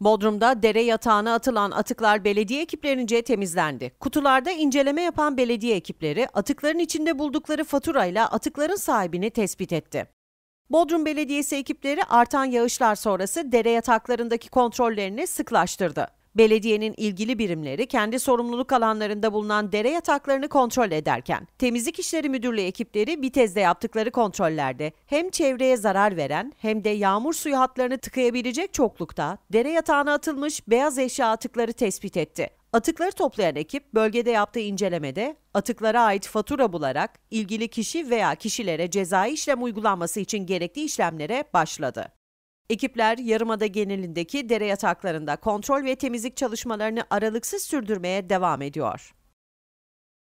Bodrum'da dere yatağına atılan atıklar belediye ekiplerince temizlendi. Kutularda inceleme yapan belediye ekipleri atıkların içinde buldukları faturayla atıkların sahibini tespit etti. Bodrum Belediyesi ekipleri artan yağışlar sonrası dere yataklarındaki kontrollerini sıklaştırdı. Belediyenin ilgili birimleri kendi sorumluluk alanlarında bulunan dere yataklarını kontrol ederken, Temizlik işleri Müdürlüğü ekipleri BİTEZ'de yaptıkları kontrollerde hem çevreye zarar veren hem de yağmur suyu hatlarını tıkayabilecek çoklukta dere yatağına atılmış beyaz eşya atıkları tespit etti. Atıkları toplayan ekip bölgede yaptığı incelemede atıklara ait fatura bularak ilgili kişi veya kişilere cezai işlem uygulanması için gerekli işlemlere başladı. Ekipler Yarımada genelindeki dere yataklarında kontrol ve temizlik çalışmalarını aralıksız sürdürmeye devam ediyor.